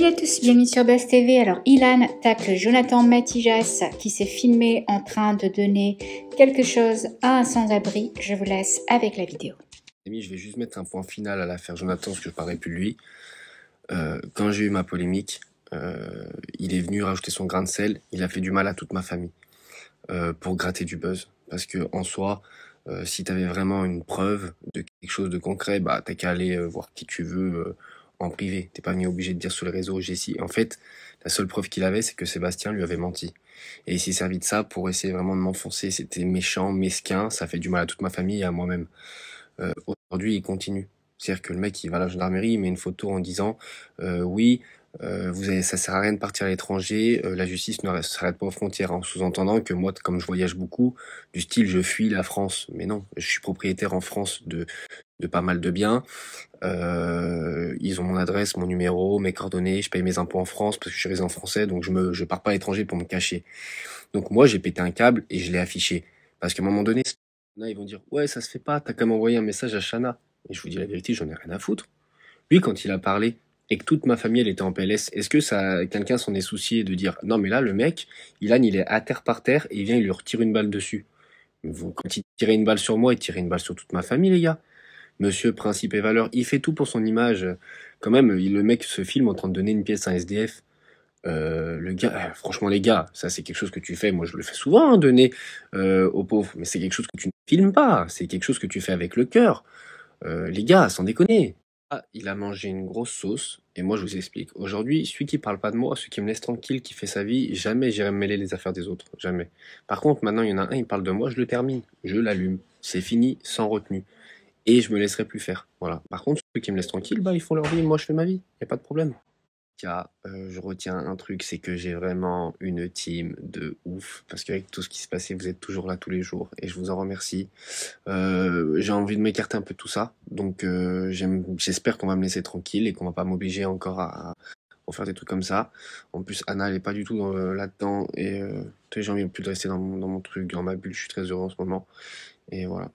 Salut à tous, bienvenue sur Buzz TV. Alors, Ilan tacle Jonathan Matijas qui s'est filmé en train de donner quelque chose à un sans-abri. Je vous laisse avec la vidéo. je vais juste mettre un point final à l'affaire Jonathan, parce que je parlais plus de lui. Euh, quand j'ai eu ma polémique, euh, il est venu rajouter son grain de sel. Il a fait du mal à toute ma famille euh, pour gratter du buzz. Parce que en soi, si tu avais vraiment une preuve de quelque chose de concret, bah, n'as qu'à aller voir qui tu veux en privé. T'es pas venu obligé de dire sur le réseau j'ai si. En fait, la seule preuve qu'il avait, c'est que Sébastien lui avait menti. Et il s'est servi de ça pour essayer vraiment de m'enfoncer. C'était méchant, mesquin, ça fait du mal à toute ma famille et à moi-même. Euh, aujourd'hui, il continue. C'est-à-dire que le mec, il va à la gendarmerie, il met une photo en disant euh, oui, euh, vous avez, ça sert à rien de partir à l'étranger, euh, la justice ne s'arrête pas aux frontières, en sous-entendant que moi, comme je voyage beaucoup, du style je fuis la France. Mais non, je suis propriétaire en France de de pas mal de biens. Euh, ils ont mon adresse, mon numéro, mes coordonnées. Je paye mes impôts en France parce que je suis résident français, donc je me, je pars pas à l'étranger pour me cacher. Donc moi, j'ai pété un câble et je l'ai affiché parce qu'à un moment donné, là, ils vont dire ouais, ça se fait pas. T'as quand même envoyé un message à Shana. Et je vous dis la vérité, j'en ai rien à foutre. Lui, quand il a parlé et que toute ma famille elle était en PLS, est-ce que ça, quelqu'un s'en est soucié de dire non mais là le mec, Ilan il est à terre par terre et il vient il lui retire une balle dessus. Vous, quand il tirait une balle sur moi, il tirait une balle sur toute ma famille les gars monsieur principe et valeur, il fait tout pour son image. Quand même, il, le mec se filme en train de donner une pièce à un SDF. Euh, le gars, euh, franchement les gars, ça c'est quelque chose que tu fais. Moi je le fais souvent, hein, donner euh, aux pauvres, mais c'est quelque chose que tu ne filmes pas. C'est quelque chose que tu fais avec le cœur. les gars, sans déconner. Ah, il a mangé une grosse sauce. Et moi je vous explique. Aujourd'hui, celui qui parle pas de moi, celui qui me laisse tranquille, qui fait sa vie, jamais j'irai me mêler les affaires des autres, jamais. Par contre, maintenant il y en a un, il parle de moi, je le termine, je l'allume. C'est fini, sans retenue et je me laisserai plus faire. Voilà. Par contre, ceux qui me laissent tranquille, bah, ils font leur vie, moi je fais ma vie, il a pas de problème. Tiens, euh, je retiens un truc, c'est que j'ai vraiment une team de ouf, parce qu'avec tout ce qui se passait, vous êtes toujours là tous les jours, et je vous en remercie. Euh, j'ai envie de m'écarter un peu de tout ça, donc euh, j'espère qu'on va me laisser tranquille et qu'on va pas m'obliger encore à, à, faire des trucs comme ça. En plus, Anna, elle est pas du tout euh, là-dedans, et euh, j'ai envie plus de rester dans mon, dans mon truc, dans ma bulle, je suis très heureux en ce moment, et voilà.